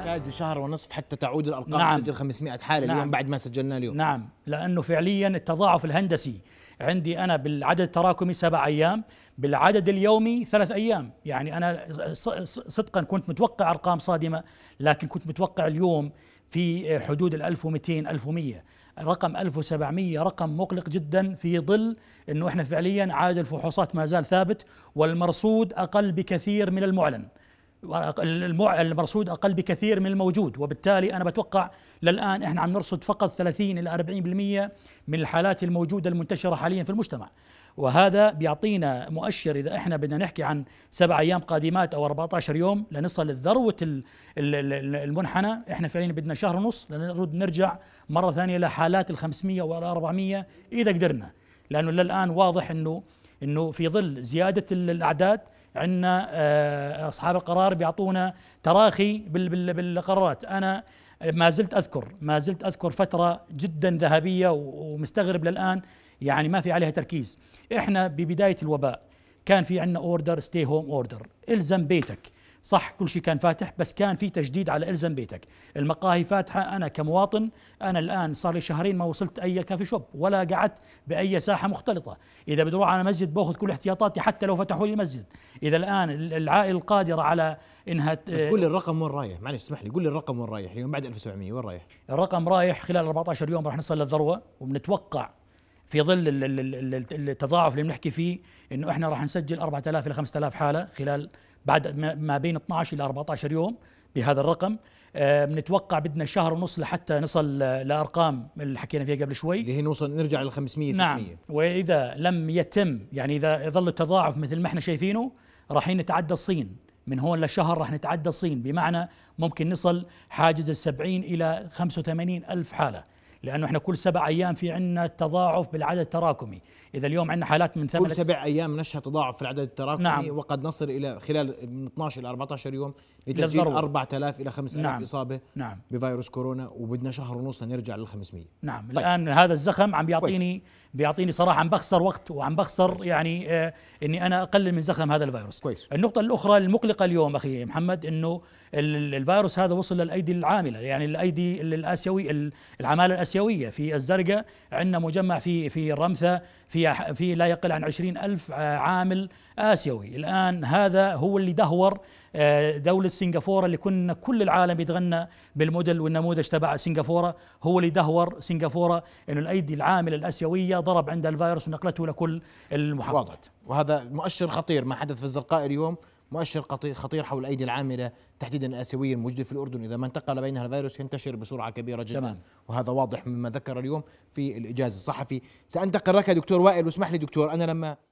تحتاج آه. لشهر ونصف حتى تعود الارقام نعم تسجل 500 حاله نعم اليوم بعد ما سجلنا اليوم نعم لانه فعليا التضاعف الهندسي عندي انا بالعدد التراكمي سبع ايام بالعدد اليومي ثلاث ايام يعني انا صدقا كنت متوقع ارقام صادمه لكن كنت متوقع اليوم في حدود ال 1200 1100 رقم 1700 رقم مقلق جدا في ظل انه احنا فعليا عدد الفحوصات ما زال ثابت والمرصود اقل بكثير من المعلن المرصود اقل بكثير من الموجود وبالتالي انا بتوقع للان احنا عم نرصد فقط 30 الى 40% من الحالات الموجوده المنتشره حاليا في المجتمع وهذا بيعطينا مؤشر اذا احنا بدنا نحكي عن سبع ايام قادمات او 14 يوم لنصل لذروه المنحنى احنا فعليا بدنا شهر ونص لنرد نرجع مره ثانيه لحالات ال 500 وال 400 اذا قدرنا لانه للان واضح انه انه في ظل زياده الاعداد عندنا آه، اصحاب القرار بيعطونا تراخي بالقرارات انا ما زلت اذكر ما زلت اذكر فتره جدا ذهبيه ومستغرب للان يعني ما في عليها تركيز احنا ببدايه الوباء كان في عندنا اوردر ستي هوم اوردر الزم بيتك صح كل شيء كان فاتح بس كان في تجديد على الزم بيتك المقاهي فاتحه انا كمواطن انا الان صار لي شهرين ما وصلت اي كافي شوب ولا قعدت باي ساحه مختلطه اذا بدي اروح على مسجد باخذ كل احتياطاتي حتى لو فتحوا لي المسجد اذا الان العائله القادره على انها بس قول لي الرقم وين رايح معلش اسمح لي قول لي الرقم وين رايح اليوم بعد 1700 وين رايح الرقم رايح خلال 14 يوم راح نصل للذروه وبنتوقع في ظل التضاعف اللي بنحكي فيه انه احنا راح نسجل 4000 الى 5000 حاله خلال بعد ما بين 12 الى 14 يوم بهذا الرقم آه، بنتوقع آه بدنا شهر ونص لحتى نصل لارقام اللي حكينا فيها قبل شوي اللي هي نوصل نرجع لل 500 600 نعم واذا لم يتم يعني اذا ظل التضاعف مثل ما احنا شايفينه راح نتعدى الصين من هون لشهر راح نتعدى الصين بمعنى ممكن نصل حاجز ال 70 الى 85 الف حاله لانه احنا كل سبع ايام في عندنا تضاعف بالعدد التراكمي اذا اليوم عندنا حالات من ثمانية كل سبع ايام نشهد تضاعف في العدد التراكمي نعم وقد نصل الى خلال من 12 الى 14 يوم لتسجيل 4000 الى 5000 نعم اصابه نعم بفيروس كورونا وبدنا شهر ونص لنرجع لل 500 نعم طيب. الان هذا الزخم عم بيعطيني بيعطيني صراحه عم بخسر وقت وعم بخسر كويس. يعني آه اني انا اقلل من زخم هذا الفيروس كويس. النقطه الاخرى المقلقه اليوم اخي محمد انه الفيروس هذا وصل للايدي العامله يعني الايدي الاسيوي العماله الاسيويه الآسيوية في الزرقاء عندنا مجمع في في الرمثة في في لا يقل عن عشرين ألف آه، عامل آسيوي الآن هذا هو اللي دهور آه، دولة سنغافورة اللي كنا كل العالم يتغنى بالموديل والنموذج تبع سنغافورة هو اللي دهور سنغافورة أنه الأيدي العاملة الآسيوية ضرب عندها الفيروس ونقلته لكل المحافظات وهذا مؤشر خطير ما حدث في الزرقاء اليوم مؤشر خطير حول الايدي العامله تحديدا الاسيويه الموجوده في الاردن اذا ما انتقل بينها الفيروس ينتشر بسرعه كبيره جدا تمام. وهذا واضح مما ذكر اليوم في الاجازه الصحفي سانتقل لك دكتور وائل واسمح لي دكتور انا لما